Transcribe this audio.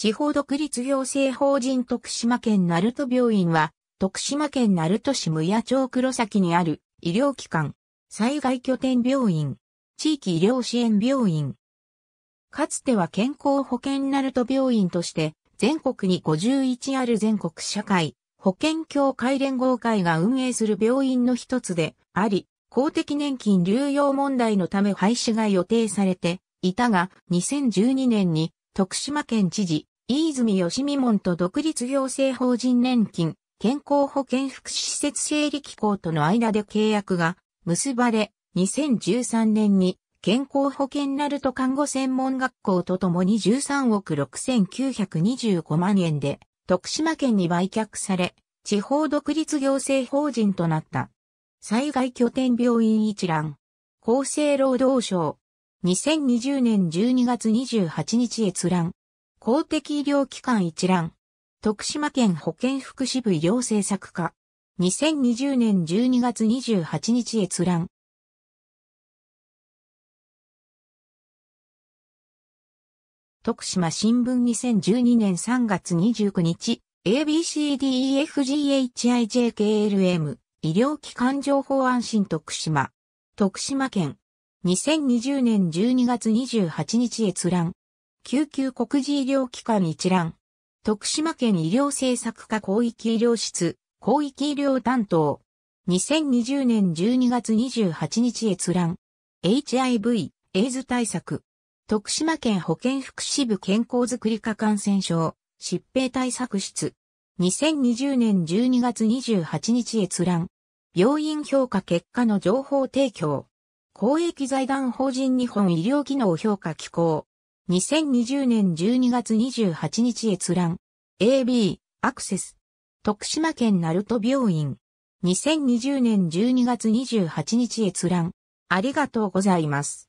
地方独立行政法人徳島県鳴門病院は、徳島県鳴門市無野町黒崎にある医療機関、災害拠点病院、地域医療支援病院。かつては健康保険鳴門病院として、全国に51ある全国社会、保険協会連合会が運営する病院の一つであり、公的年金流用問題のため廃止が予定されていたが、2012年に徳島県知事、飯泉義美門と独立行政法人年金、健康保険福祉施設整理機構との間で契約が結ばれ、2013年に健康保険ナルト看護専門学校とともに13億6925万円で徳島県に売却され、地方独立行政法人となった。災害拠点病院一覧。厚生労働省。2020年12月28日閲覧。公的医療機関一覧。徳島県保健福祉部医療政策課。2020年12月28日閲覧。徳島新聞2012年3月29日、ABCDEFGHIJKLM 医療機関情報安心徳島。徳島県。2020年12月28日閲覧。救急国事医療機関一覧。徳島県医療政策課広域医療室、広域医療担当。2020年12月28日閲覧。HIV、エイズ対策。徳島県保健福祉部健康づくり課感染症、疾病対策室。2020年12月28日閲覧。病院評価結果の情報提供。公益財団法人日本医療技能評価機構。2020年12月28日閲覧。AB、アクセス。徳島県鳴門病院。2020年12月28日閲覧。ありがとうございます。